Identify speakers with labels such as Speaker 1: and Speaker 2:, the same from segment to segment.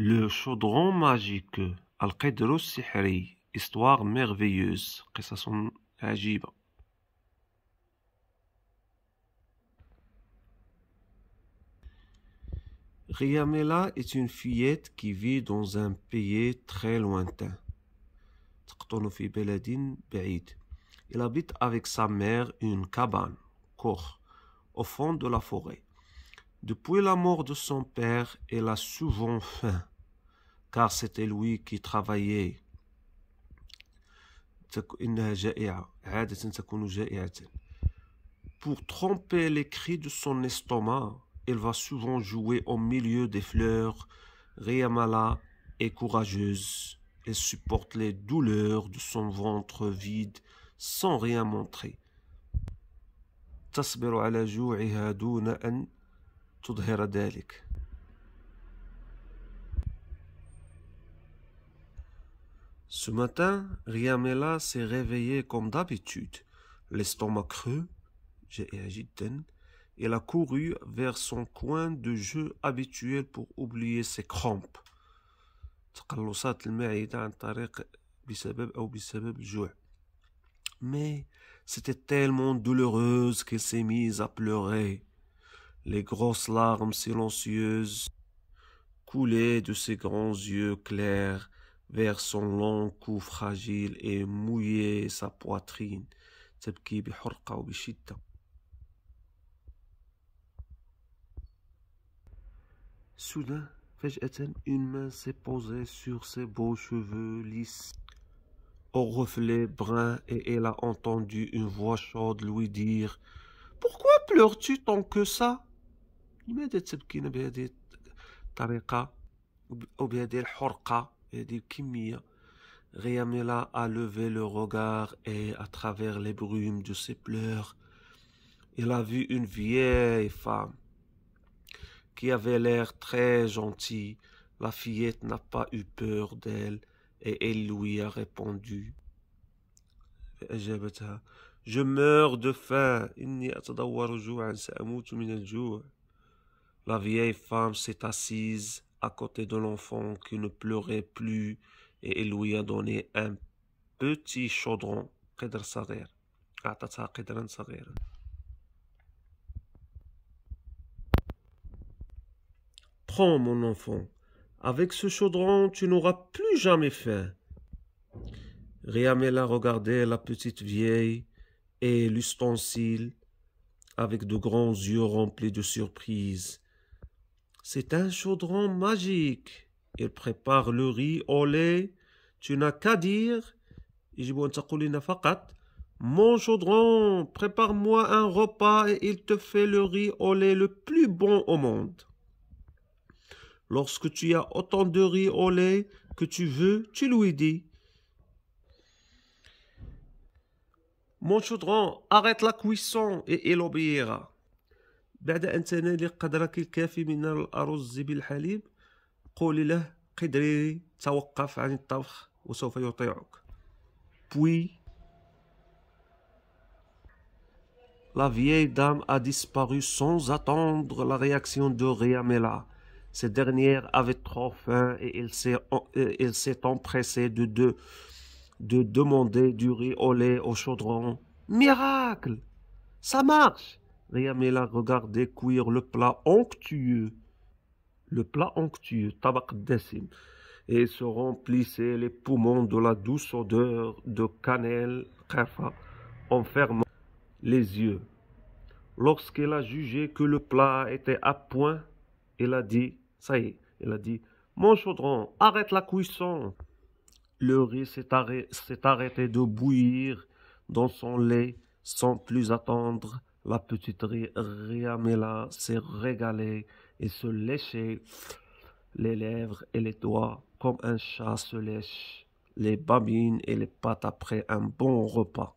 Speaker 1: Le chaudron magique, Al-Qidr Sihri, histoire merveilleuse, قصص عجيبة. Riyamela est une fillette qui vit dans un pays très lointain. Il habite avec sa mère une cabane, Koch, au fond de la forêt. Depuis la mort de son père, elle a souvent faim, car c'était lui qui travaillait. Pour tromper les cris de son estomac, elle va souvent jouer au milieu des fleurs. Riamala est courageuse. Elle supporte les douleurs de son ventre vide sans rien montrer. Ce matin, Riamela s'est réveillée comme d'habitude, l'estomac creux, j'ai elle a couru vers son coin de jeu habituel pour oublier ses crampes. Mais c'était tellement douloureuse qu'elle s'est mise à pleurer. Les grosses larmes silencieuses coulaient de ses grands yeux clairs vers son long cou fragile et mouillaient sa poitrine. Soudain, une main s'est posée sur ses beaux cheveux lisses au reflet brun et elle a entendu une voix chaude lui dire Pourquoi pleures-tu tant que ça Riamela a levé le regard et à travers les brumes de ses pleurs, il a vu une vieille femme qui avait l'air très gentille. La fillette n'a pas eu peur d'elle et elle lui a répondu. Je meurs de faim. La vieille femme s'est assise à côté de l'enfant qui ne pleurait plus et lui a donné un petit chaudron. Ah, Prends mon enfant, avec ce chaudron tu n'auras plus jamais faim. Riamela regardait la petite vieille et l'ustensile avec de grands yeux remplis de surprise c'est un chaudron magique. Il prépare le riz au lait. Tu n'as qu'à dire mon chaudron, prépare-moi un repas et il te fait le riz au lait le plus bon au monde. Lorsque tu as autant de riz au lait que tu veux, tu lui dis Mon chaudron, arrête la cuisson et il obéira. Puis La vieille dame a disparu sans attendre la réaction de Riamela. Cette dernière avait trop faim et elle s'est euh, empressé de demander du riz au lait au chaudron. Miracle Ça marche Riamela regardait cuire le plat onctueux, le plat onctueux, tabac décime, et se remplissait les poumons de la douce odeur de cannelle en fermant les yeux. Lorsqu'elle a jugé que le plat était à point, elle a dit, ça y est, elle a dit, mon chaudron, arrête la cuisson. Le riz s'est arrêté de bouillir dans son lait sans plus attendre la petite Riamela s'est régalée et se léchait les lèvres et les doigts comme un chat se lèche les babines et les pattes après un bon repas.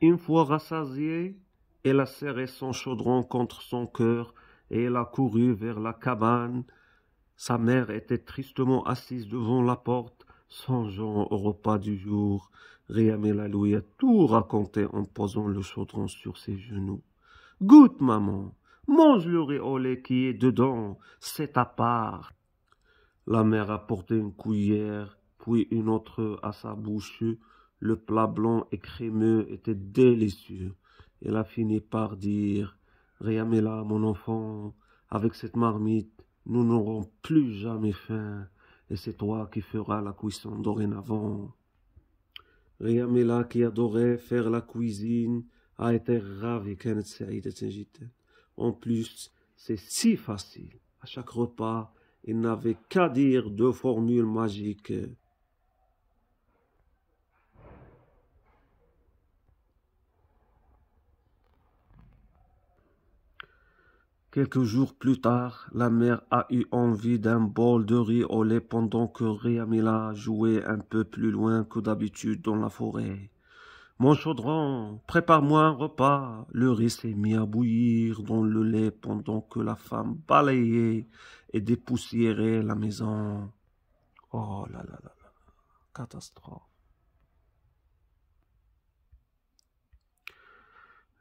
Speaker 1: Une fois rassasiée, elle a serré son chaudron contre son cœur et elle a couru vers la cabane. Sa mère était tristement assise devant la porte songeant au repas du jour, Riamela lui a tout raconté en posant le chaudron sur ses genoux. Goûte, maman, mange le lait qui est dedans, c'est à part. La mère a porté une cuillère, puis une autre à sa bouche. Le plat blanc et crémeux était délicieux. Elle a fini par dire Riamela, mon enfant, avec cette marmite, nous n'aurons plus jamais faim et c'est toi qui feras la cuisson dorénavant. Riamela qui adorait faire la cuisine a été ravie qu'un de En plus, c'est si facile. À chaque repas, il n'avait qu'à dire deux formules magiques. Quelques jours plus tard, la mère a eu envie d'un bol de riz au lait pendant que Réamila jouait un peu plus loin que d'habitude dans la forêt. Mon chaudron, prépare-moi un repas. Le riz s'est mis à bouillir dans le lait pendant que la femme balayait et dépoussiérait la maison. Oh là là là là, catastrophe.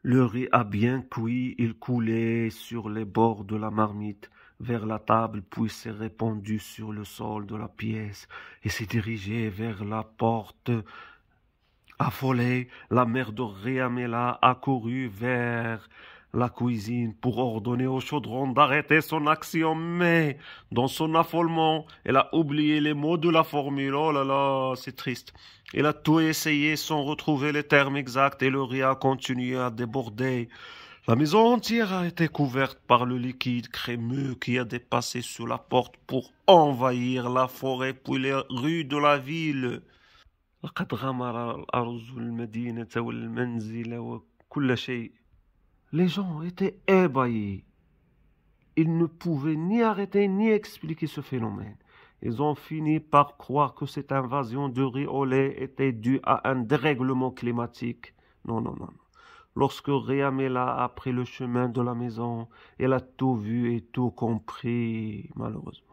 Speaker 1: le riz a bien cuit, il coulait sur les bords de la marmite vers la table, puis s'est répandu sur le sol de la pièce et s'est dirigé vers la porte. Affolée, la mère de a couru vers la cuisine pour ordonner au chaudron d'arrêter son action, mais dans son affolement, elle a oublié les mots de la formule. Oh là là, c'est triste. Elle a tout essayé sans retrouver les termes exacts et le riz a continué à déborder. La maison entière a été couverte par le liquide crémeux qui a dépassé sous la porte pour envahir la forêt puis les rues de la ville. Les gens étaient ébahis. Ils ne pouvaient ni arrêter ni expliquer ce phénomène. Ils ont fini par croire que cette invasion de riz était due à un dérèglement climatique. Non, non, non. Lorsque Réamela a pris le chemin de la maison, elle a tout vu et tout compris, malheureusement.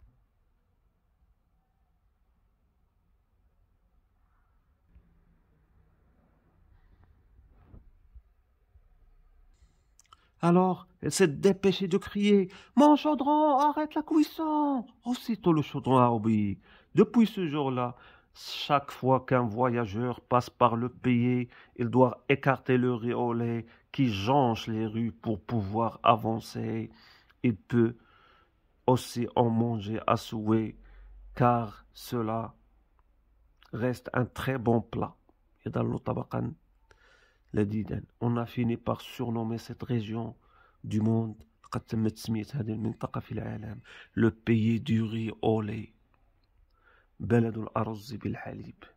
Speaker 1: Alors, elle s'est dépêchée de crier Mon chaudron, arrête la cuisson Aussitôt le chaudron a obéi. Depuis ce jour-là, chaque fois qu'un voyageur passe par le pays, il doit écarter le riolet qui jonche les rues pour pouvoir avancer. Il peut aussi en manger à souhait, car cela reste un très bon plat. لذيذا اون افيني باغ سورنومي سيت ريجيون دو موند قد تمت تسمية هذه المنطقة في العالم لو بيي دو ري أولي بلد الأرز بالحليب